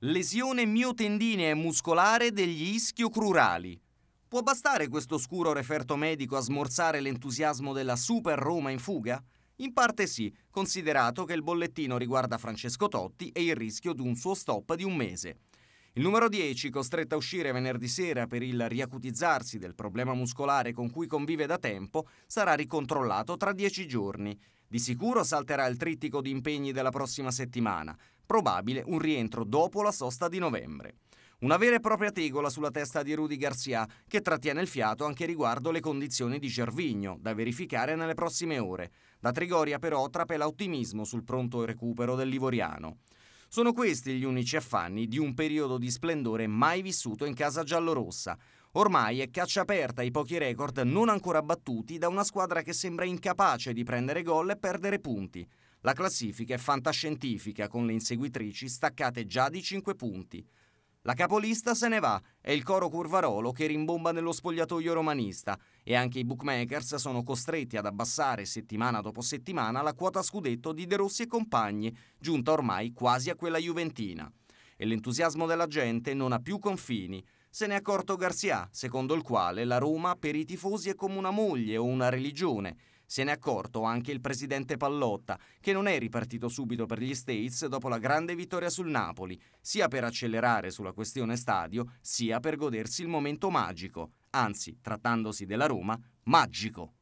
Lesione miotendinea muscolare degli ischio crurali. Può bastare questo oscuro referto medico a smorzare l'entusiasmo della Super Roma in fuga? In parte sì, considerato che il bollettino riguarda Francesco Totti e il rischio di un suo stop di un mese. Il numero 10, costretto a uscire venerdì sera per il riacutizzarsi del problema muscolare con cui convive da tempo, sarà ricontrollato tra dieci giorni. Di sicuro salterà il trittico di impegni della prossima settimana, probabile un rientro dopo la sosta di novembre. Una vera e propria tegola sulla testa di Rudy Garcia, che trattiene il fiato anche riguardo le condizioni di Cervigno, da verificare nelle prossime ore. Da Trigoria però trapela ottimismo sul pronto recupero del Livoriano. Sono questi gli unici affanni di un periodo di splendore mai vissuto in casa giallorossa. Ormai è caccia aperta i pochi record non ancora battuti da una squadra che sembra incapace di prendere gol e perdere punti. La classifica è fantascientifica con le inseguitrici staccate già di 5 punti. La capolista se ne va, è il coro curvarolo che rimbomba nello spogliatoio romanista e anche i bookmakers sono costretti ad abbassare settimana dopo settimana la quota scudetto di De Rossi e compagni, giunta ormai quasi a quella juventina. E l'entusiasmo della gente non ha più confini. Se ne è accorto Garcia, secondo il quale la Roma per i tifosi è come una moglie o una religione se ne è accorto anche il presidente Pallotta, che non è ripartito subito per gli States dopo la grande vittoria sul Napoli, sia per accelerare sulla questione stadio, sia per godersi il momento magico, anzi, trattandosi della Roma, magico.